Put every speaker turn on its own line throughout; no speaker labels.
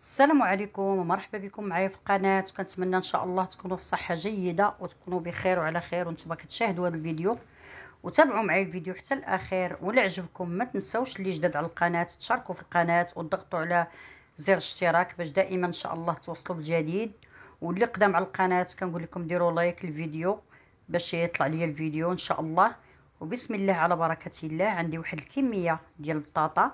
السلام عليكم ومرحبا بكم معايا في القناه كنتمنى ان شاء الله تكونوا في صحه جيده وتكونوا بخير وعلى خير وانتم كتشاهدوا هذا الفيديو وتابعوا معايا الفيديو حتى الاخير ولا عجبكم ما تنساوش اللي جداد على القناه تشاركوا في القناه وتضغطوا على زر الاشتراك باش دائما ان شاء الله توصلوا بالجديد واللي قدام على القناه كنقول لكم ديروا لايك للفيديو باش يطلع لي الفيديو ان شاء الله وبسم الله على بركه الله عندي واحد الكميه ديال البطاطا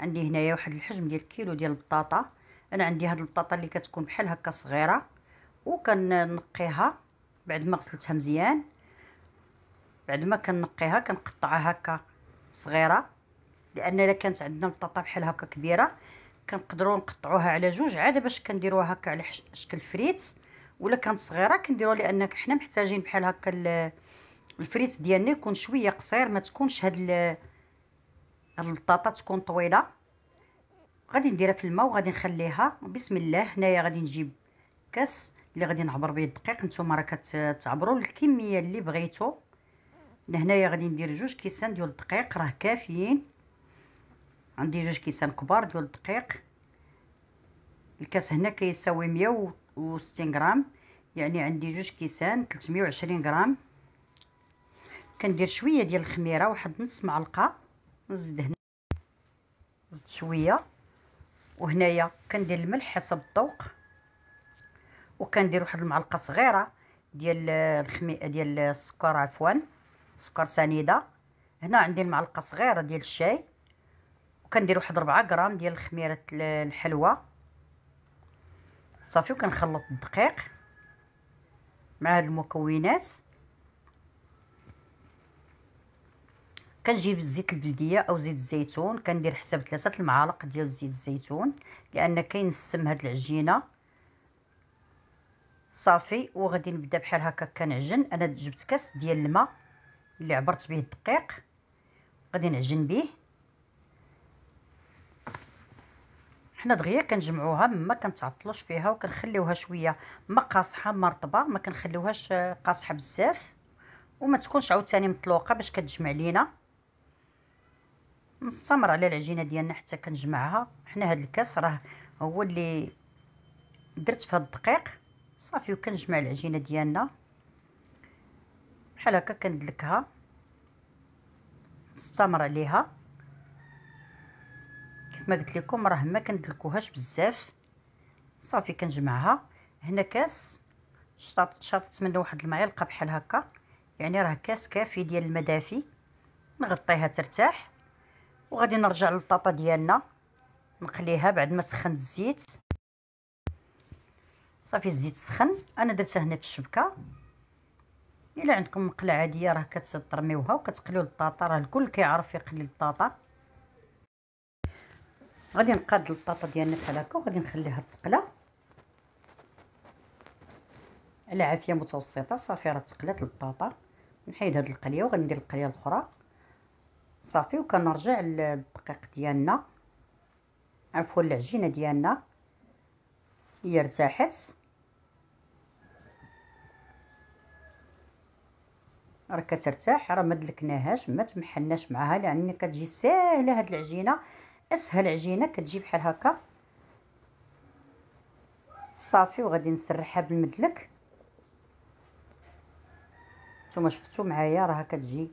عندي هنايا واحد الحجم ديال كيلو ديال البطاطا انا عندي هاد البطاطا اللي كتكون بحال هكا صغيره وكننقيها بعد ما غسلتها مزيان بعد ما كنقيها كنقطعها هكا صغيره لان الا كانت عندنا البطاطا بحال هكا كبيره كنقدروا نقطعوها على جوج عاده باش كنديروها هكا على شكل فريت ولا كانت صغيره كنديروها لان حنا محتاجين بحال هكا الفريت ديالنا يكون شويه قصير ما تكونش هاد هاد البطاطا تكون طويله غادي نديرها في الماء وغادي نخليها بسم الله هنايا غادي نجيب كاس اللي غادي نعبر به الدقيق نتوما راه كتعبروا الكميه اللي بغيتو لهنايا غادي ندير جوج كيسان ديال الدقيق راه كافيين عندي جوج كيسان كبار ديال الدقيق الكاس هنا كيساوي 160 غرام يعني عندي جوج كيسان 320 غرام كندير شويه ديال الخميره واحد نص معلقه نزيد هنا نزيد شويه وهنايا كندير الملح حسب الذوق وكندير واحد المعلقه صغيره ديال الخمي ديال السكر عفوا سكر سنيده هنا عندي المعلقه صغيره ديال الشاي وكندير واحد 4 غرام ديال خميره الحلوى صافي وكنخلط الدقيق مع هاد المكونات كنجيب الزيت البلديه او زيت الزيتون كندير حساب ثلاثة المعالق ديال زيت الزيتون لان كينسم هاد العجينه صافي وغادي نبدا بحال هكا كنعجن انا جبت كاس ديال الماء اللي عبرت به الدقيق غادي نعجن به حنا دغيا كنجمعوها ما كنتعطلوش فيها وكنخليوها شويه ما قاصحه ما رطبه ما كنخليوهاش قاصحه بزاف وما تكونش عاوتاني مطلوقه باش كتجمع لينا نستمر على العجينه ديالنا حتى كنجمعها حنا هذا الكاس راه هو اللي درت في هذا الدقيق صافي وكنجمع العجينه ديالنا بحال هكا كندلكها نستمر عليها كيف ما قلت لكم راه ما كندلكوهاش بزاف صافي كنجمعها هنا كاس شطط شطت منه واحد المعلقه بحال هكا يعني راه كاس كافي ديال المدافي نغطيها ترتاح وغادي نرجع للبطاطا ديالنا نقليها بعد ما سخن الزيت صافي الزيت سخن انا درتها هنا في الشبكه الا عندكم مقله عاديه راه كترميوها وكتقليو البطاطا راه الكل كيعرف يقلي البطاطا غادي نقاد البطاطا ديالنا بحال هكا وغادي نخليها تقلى على عافيه متوسطه صافي راه تقلات البطاطا نحيد هاد القليه وغندير القليه الاخرى صافي وكنرجع للدقيق ديالنا عفوا العجينه ديالنا هي ارتاحت راه كترتاح راه ما دلكناهاش ما تمحلناش معاها لان كتجي ساهله هاد العجينه اسهل عجينه كتجي بحال هكا صافي وغادي نسرحها بالمدلك نتوما شفتوا معايا راه كتجي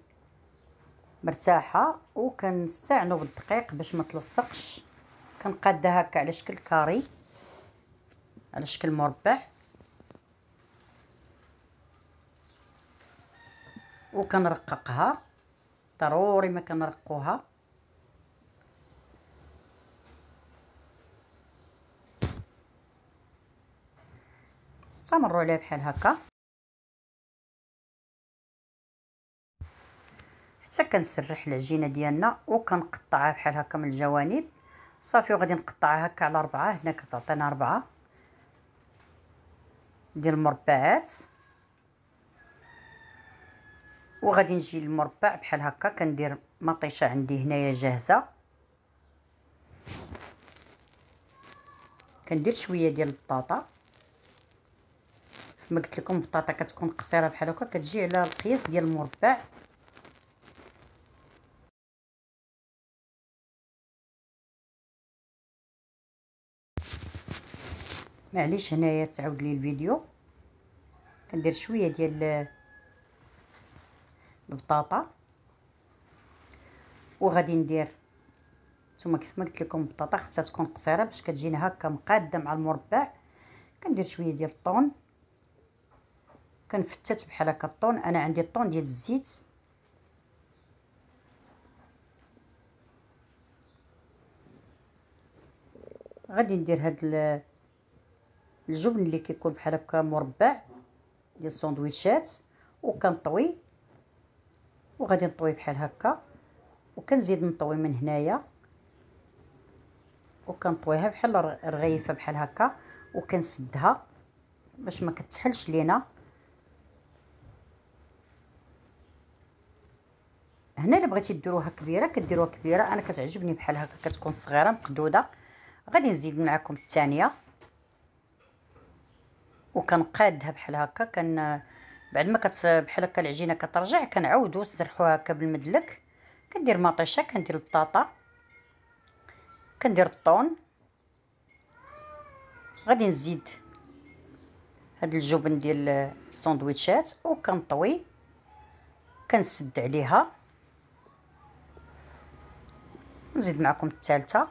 مرتاحه وكنستعنوا بالدقيق باش ما تلصقش كنقادها هكا على شكل كاري على شكل مربع وكنرققها ضروري ما كنرقوها استمروا عليها بحال هكا حتى كنسرح العجينه ديالنا وكنقطعها بحال هكا من الجوانب صافي وغادي نقطعها هكا على ربعه هنا كتعطينا ربعه ديال المربعات وغادي نجي للمربع بحال هكا كندير مطيشه عندي هنايا جاهزه كندير شويه ديال البطاطا كما قلت لكم البطاطا كتكون قصيره بحال هكا كتجي على القياس ديال المربع معليش هنايا تعاود لي الفيديو كندير شويه ديال البطاطا وغادي ندير نتوما كيف ما قلت لكم البطاطا خصها تكون قصيره باش كتجينا هكا مقاده مع المربع كندير شويه ديال الطون كنفتت بحال هكا الطون انا عندي الطون ديال الزيت غادي ندير هاد الجبن اللي كيكون بحال هكا مربع ديال الساندويتشات وكنطوي وغادي نطوي بحال هكا وكنزيد نطوي من هنايا وكنطويها بحال رغيفه بحال هكا وكنسدها باش ما كتحلش لينا هنا الا بغيتي ديروها كبيره كديروها كبيره انا كتعجبني بحال هكا كتكون صغيره مقدوده غادي نزيد معكم الثانيه وكنقادها بحال هكا كان بعد ما كت بحال هكا العجينه كترجع كنعاودو نسرحوها هكا بالمدلك كندير مطيشه كندير البطاطا كندير الطون غادي نزيد هاد الجبن ديال الساندويتشات وكنطوي كنسد عليها نزيد معكم الثالثه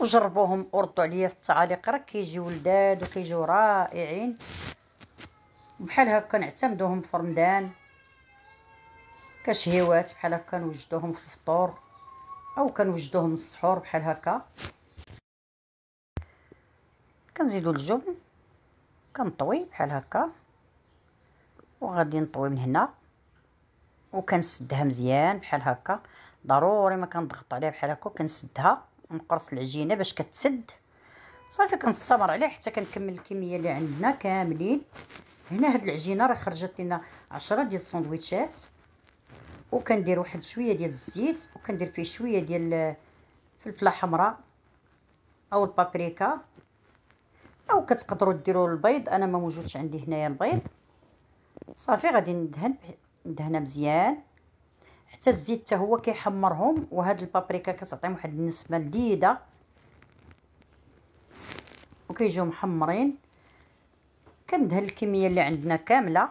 وجربوهم وردوا عليا في التعاليق راه كيجيو لذاد وكيجيو رائعين بحال هكا نعتمدوهم في رمضان كشهيوات بحال هكا نوجدوهم في الفطور او كنوجدوهم السحور بحال هكا كنزيدو الجبن كنطوي بحال هكا وغادي نطوي من هنا وكنسدها مزيان بحال هكا ضروري ما كنضغط عليها بحال هكا كنسدها نقرص العجينه باش كتسد صافي كنصبر عليه حتى كنكمل الكميه اللي عندنا كاملين هنا هاد العجينه راه خرجت لنا عشرة ديال السندويتشات وكندير واحد شويه ديال الزيت وكندير فيه شويه ديال الفلفله حمراء او البابريكا او كتقدروا ديروا البيض انا ما موجودش عندي هنايا البيض صافي غادي ندهن ندهنها مزيان حتى الزيت حتى هو كيحمرهم وهاد البابريكا كتعطيهم واحد النسمه لذيذه وكيجيو محمرين كندهن الكميه اللي عندنا كامله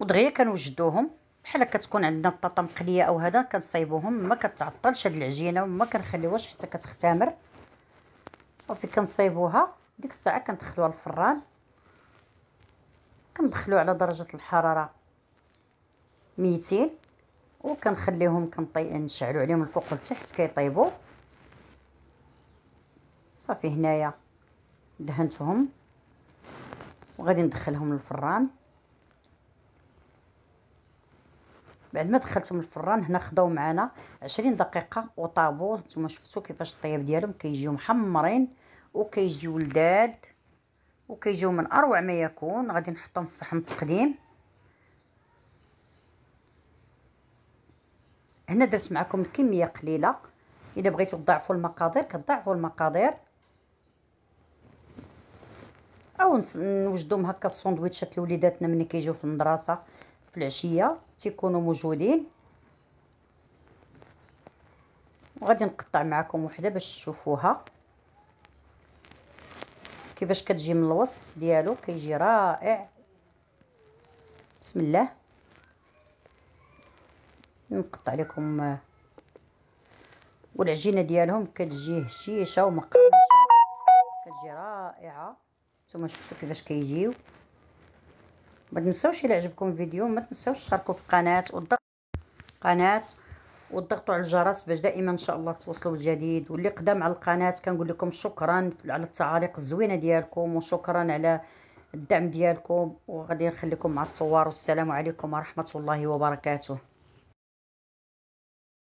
ودغيا كنوجدوهم بحال كتكون عندنا بطاطا مقليه او هذا كنصايبوهم ما كتعطلش هاد العجينه وما كنخليوهاش حتى كتختمر صافي كنصايبوها ديك الساعه كندخلوها الفران كندخلو على درجه الحراره ميتين وكنخليهم كنطي نشعلوا عليهم الفوق والتحت كيطيبوا صافي هنايا دهنتهم وغادي ندخلهم للفران بعد ما دخلتهم الفران هنا خداو معنا عشرين دقيقه وطابو نتوما شفتوا كيفاش الطياب ديالهم كيجيو محمرين وكيجيو لذاذ وكيجيو من اروع ما يكون غادي نحطهم في صحن التقديم هنا درت معكم كميه قليله الا بغيتو تضاعفوا المقادير كتضاعفوا المقادير او نوجدهم هكا في سندويتشات لوليداتنا ملي كيجيو في المدرسه في العشيه تيكونوا موجودين وغادي نقطع معكم وحده باش تشوفوها كيفاش كتجي من الوسط ديالو كيجي رائع بسم الله نقطع لكم آه، والعجينه ديالهم كتجي هشيشه ومقرمشه كتجي رائعه نتوما شفتوا كيفاش كيجيو ما تنساوش الى عجبكم الفيديو ما تنساوش تشاركوا في القناه والضغط قناه والضغط على الجرس باش دائما ان شاء الله توصلوا بالجديد واللي قدام على القناه كنقول لكم شكرا على التعاليق الزوينه ديالكم وشكرا على الدعم ديالكم وغادي نخليكم مع الصور والسلام عليكم ورحمه الله وبركاته